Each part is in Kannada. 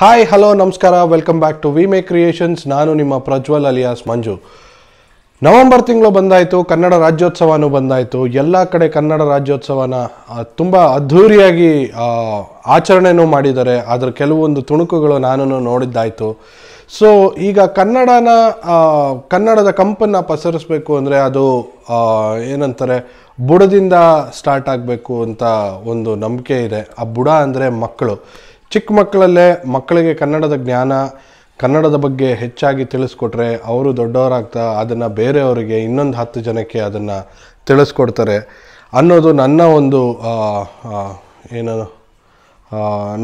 ಹಾಯ್ ಹಲೋ ನಮಸ್ಕಾರ welcome back to V May Creations ನಾನು ನಿಮ್ಮ ಪ್ರಜ್ವಲ್ ಅಲಿಯಾಸ್ ಮಂಜು ನವೆಂಬರ್ ತಿಂಗಳು ಬಂದಾಯಿತು ಕನ್ನಡ ರಾಜ್ಯೋತ್ಸವನೂ ಬಂದಾಯಿತು ಎಲ್ಲ ಕಡೆ ಕನ್ನಡ ರಾಜ್ಯೋತ್ಸವನ ತುಂಬ ಅದ್ಧೂರಿಯಾಗಿ ಆಚರಣೆನೂ ಮಾಡಿದ್ದಾರೆ ಅದರ ಕೆಲವೊಂದು ತುಣುಕುಗಳು ನಾನು ನೋಡಿದ್ದಾಯಿತು ಸೊ ಈಗ ಕನ್ನಡನ ಕನ್ನಡದ ಕಂಪನ್ನು ಪಸರಿಸಬೇಕು ಅಂದರೆ ಅದು ಏನಂತಾರೆ ಬುಡದಿಂದ ಸ್ಟಾರ್ಟ್ ಆಗಬೇಕು ಅಂತ ಒಂದು ನಂಬಿಕೆ ಇದೆ ಆ ಬುಡ ಅಂದರೆ ಮಕ್ಕಳು ಚಿಕ್ಕ ಮಕ್ಕಳಲ್ಲೇ ಮಕ್ಕಳಿಗೆ ಕನ್ನಡದ ಜ್ಞಾನ ಕನ್ನಡದ ಬಗ್ಗೆ ಹೆಚ್ಚಾಗಿ ತಿಳಿಸ್ಕೊಟ್ರೆ ಅವರು ದೊಡ್ಡವರಾಗ್ತಾ ಅದನ್ನು ಬೇರೆಯವರಿಗೆ ಇನ್ನೊಂದು ಹತ್ತು ಜನಕ್ಕೆ ಅದನ್ನು ತಿಳಿಸ್ಕೊಡ್ತಾರೆ ಅನ್ನೋದು ನನ್ನ ಒಂದು ಏನು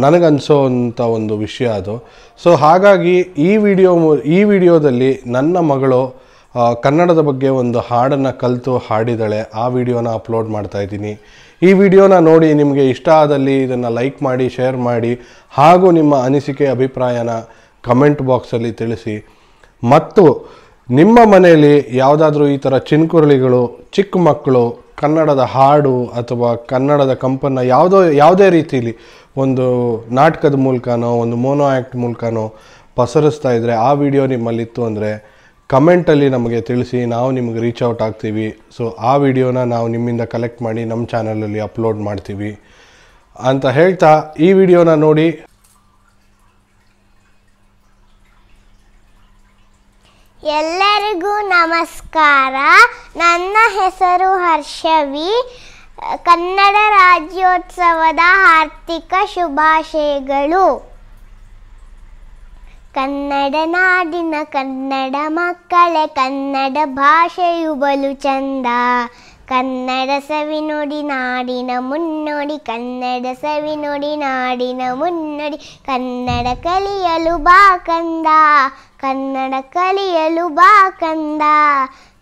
ನನಗನ್ಸೋ ಅಂಥ ಒಂದು ವಿಷಯ ಅದು ಸೊ ಹಾಗಾಗಿ ಈ ವಿಡಿಯೋ ಈ ವಿಡಿಯೋದಲ್ಲಿ ನನ್ನ ಮಗಳು ಕನ್ನಡದ ಬಗ್ಗೆ ಒಂದು ಹಾಡನ್ನು ಕಲಿತು ಹಾಡಿದಳೆ ಆ ವಿಡಿಯೋನ ಅಪ್ಲೋಡ್ ಮಾಡ್ತಾ ಇದ್ದೀನಿ ಈ ವಿಡಿಯೋನ ನೋಡಿ ನಿಮಗೆ ಇಷ್ಟ ಆದಲ್ಲಿ ಇದನ್ನು ಲೈಕ್ ಮಾಡಿ ಶೇರ್ ಮಾಡಿ ಹಾಗೂ ನಿಮ್ಮ ಅನಿಸಿಕೆ ಅಭಿಪ್ರಾಯನ ಕಮೆಂಟ್ ಬಾಕ್ಸಲ್ಲಿ ತಿಳಿಸಿ ಮತ್ತು ನಿಮ್ಮ ಮನೆಯಲ್ಲಿ ಯಾವುದಾದ್ರೂ ಈ ಥರ ಚಿನ್ಕುರಳಿಗಳು ಚಿಕ್ಕ ಮಕ್ಕಳು ಕನ್ನಡದ ಹಾಡು ಅಥವಾ ಕನ್ನಡದ ಕಂಪನ್ನ ಯಾವುದೋ ಯಾವುದೇ ರೀತಿಯಲ್ಲಿ ಒಂದು ನಾಟಕದ ಮೂಲಕನೋ ಒಂದು ಮೋನೋ ಆ್ಯಕ್ಟ್ ಮೂಲಕನೋ ಪಸರಿಸ್ತಾ ಇದ್ದರೆ ಆ ವಿಡಿಯೋ ನಿಮ್ಮಲ್ಲಿತ್ತು ಅಂದರೆ ಕಮೆಂಟಲ್ಲಿ ನಮಗೆ ತಿಳಿಸಿ ನಾವು ನಿಮಗೆ ರೀಚ್ ಔಟ್ ಆಗ್ತೀವಿ ಸೊ ಆ ವಿಡಿಯೋನ ನಾವು ನಿಮ್ಮಿಂದ ಕಲೆಕ್ಟ್ ಮಾಡಿ ನಮ್ಮ ಚಾನಲಲ್ಲಿ ಅಪ್ಲೋಡ್ ಮಾಡ್ತೀವಿ ಅಂತ ಹೇಳ್ತಾ ಈ ವಿಡಿಯೋನ ನೋಡಿ ಎಲ್ಲರಿಗೂ ನಮಸ್ಕಾರ ನನ್ನ ಹೆಸರು ಹರ್ಷವಿ ಕನ್ನಡ ರಾಜ್ಯೋತ್ಸವದ ಆರ್ಥಿಕ ಶುಭಾಶಯಗಳು ಕನ್ನಡ ನಾಡಿನ ಕನ್ನಡ ಮಕ್ಕಳೇ ಕನ್ನಡ ಭಾಷೆಯು ಬಲು ಚಂದ ಕನ್ನಡ ಸವಿ ನೋಡಿ ನಾಡಿನ ಮುನ್ನೋಡಿ ಕನ್ನಡ ಸವಿ ನೋಡಿ ನಾಡಿನ ಮುನ್ನುಡಿ ಕನ್ನಡ ಕಲಿಯಲು ಬಾ ಕಂದ ಕನ್ನಡ ಕಲಿಯಲು ಬಾ ಕಂದ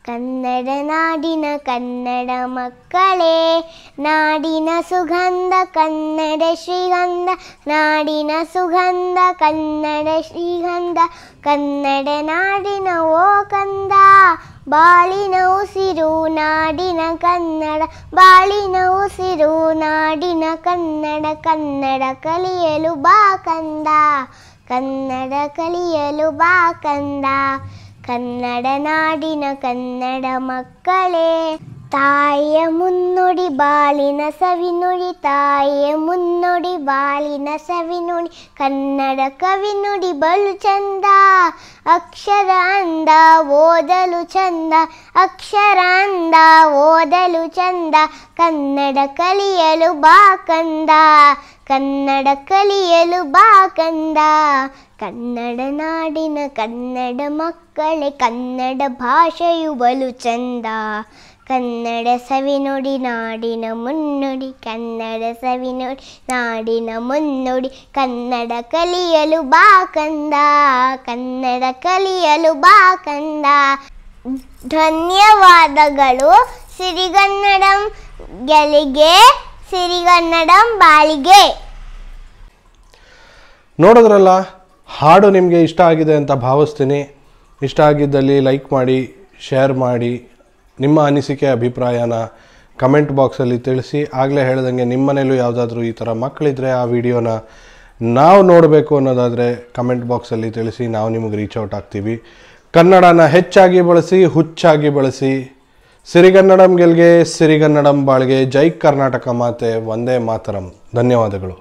ಕನ್ನಡ ನಾಡಿನ ಕನ್ನಡ ಮಕ್ಕಳೇ ನಾಡಿನ ಸುಗಂಧ ಕನ್ನಡ ಶ್ರೀಗಂಧ ನಾಡಿನ ಸುಗಂಧ ಕನ್ನಡ ಶ್ರೀಗಂಧ ಕನ್ನಡ ನಾಡಿನ ಓ ಕಂದ ಬಾಳಿನ ಉಸಿರು ನಾಡಿನ ಕನ್ನಡ ಬಾಳಿನ ಉಸಿರು ನಾಡಿನ ಕನ್ನಡ ಕನ್ನಡ ಕಲಿಯಲು ಬಾ ಕಂದ ಕನ್ನಡ ಕಲಿಯಲು ಬಾ ಕಂದ ಕನ್ನಡ ನಾಡಿನ ಕನ್ನಡ ಮಕ್ಕಳೇ ತಾಯಿಯ ಮುನ್ನುಡಿ ಬಾಳಿನ ಸವಿನುಡಿ ತಾಯಿಯ ಮುನ್ನುಡಿ ಬಾಳಿನ ಸವಿನುಡಿ ಕನ್ನಡ ಕವಿ ನುಡಿ ಬಲು ಚಂದ ಅಕ್ಷರ ಅಂದ ಓದಲು ಚಂದ ಅಕ್ಷರ ಅಂದ ಓದಲು ಚಂದ ಕನ್ನಡ ಕಲಿಯಲು ಬಾ ಕಂದ ಕನ್ನಡ ಕಲಿಯಲು ಬಾ ಕಂದ ಕನ್ನಡ ನಾಡಿನ ಕನ್ನಡ ಮಕ್ಕಳೇ ಕನ್ನಡ ಭಾಷೆಯು ಬಲು ಚಂದ ಕನ್ನಡ ಸವಿ ನುಡಿ ನಾಡಿನ ಮುನ್ನುಡಿ ಕನ್ನಡ ಸವಿ ನುಡಿ ನಾಡಿನ ಮುನ್ನುಡಿ ಕನ್ನಡ ಕಲಿಯಲು ಬಾ ಕಂದ ಕನ್ನಡ ಕಲಿಯಲು ಬಾ ಕಂದ ಧನ್ಯವಾದಗಳು ಸಿರಿಗನ್ನಡಂ ಗೆಲಿಗೆ ಸಿರಿಗನ್ನಡಂ ಬಾಳಿಗೆ ನೋಡಿದ್ರಲ್ಲ ಹಾಡು ನಿಮಗೆ ಇಷ್ಟ ಆಗಿದೆ ಅಂತ ಭಾವಿಸ್ತೀನಿ ಇಷ್ಟ ಆಗಿದ್ದಲ್ಲಿ ಲೈಕ್ ಮಾಡಿ ಶೇರ್ ಮಾಡಿ ನಿಮ್ಮ ಅನಿಸಿಕೆ ಅಭಿಪ್ರಾಯನ ಕಮೆಂಟ್ ಬಾಕ್ಸಲ್ಲಿ ತಿಳಿಸಿ ಆಗಲೇ ಹೇಳ್ದಂಗೆ ನಿಮ್ಮ ಮನೇಲೂ ಯಾವುದಾದ್ರೂ ಈ ಥರ ಮಕ್ಕಳಿದ್ರೆ ಆ ವಿಡಿಯೋನ ನಾವು ನೋಡಬೇಕು ಅನ್ನೋದಾದರೆ ಕಮೆಂಟ್ ಬಾಕ್ಸಲ್ಲಿ ತಿಳಿಸಿ ನಾವು ನಿಮಗೆ ರೀಚ್ ಔಟ್ ಆಗ್ತೀವಿ ಕನ್ನಡನ ಹೆಚ್ಚಾಗಿ ಬಳಸಿ ಹುಚ್ಚಾಗಿ ಬಳಸಿ ಸಿರಿಗನ್ನಡಂ ಗೆಲ್ಗೆ ಸಿರಿಗನ್ನಡಂ ಬಾಳ್ಗೆ ಜೈ ಕರ್ನಾಟಕ ಮಾತೆ ಒಂದೇ ಮಾತರಂ ಧನ್ಯವಾದಗಳು